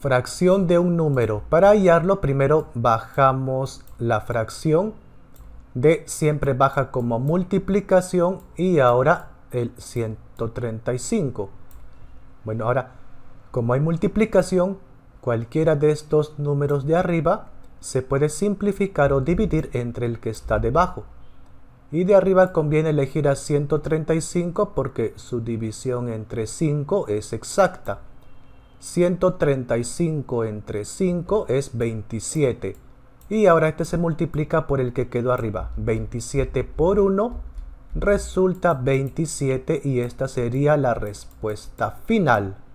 fracción de un número. Para hallarlo primero bajamos la fracción de siempre baja como multiplicación y ahora el 135. Bueno, ahora como hay multiplicación, cualquiera de estos números de arriba se puede simplificar o dividir entre el que está debajo. Y de arriba conviene elegir a 135 porque su división entre 5 es exacta. 135 entre 5 es 27. Y ahora este se multiplica por el que quedó arriba. 27 por 1 resulta 27 y esta sería la respuesta final.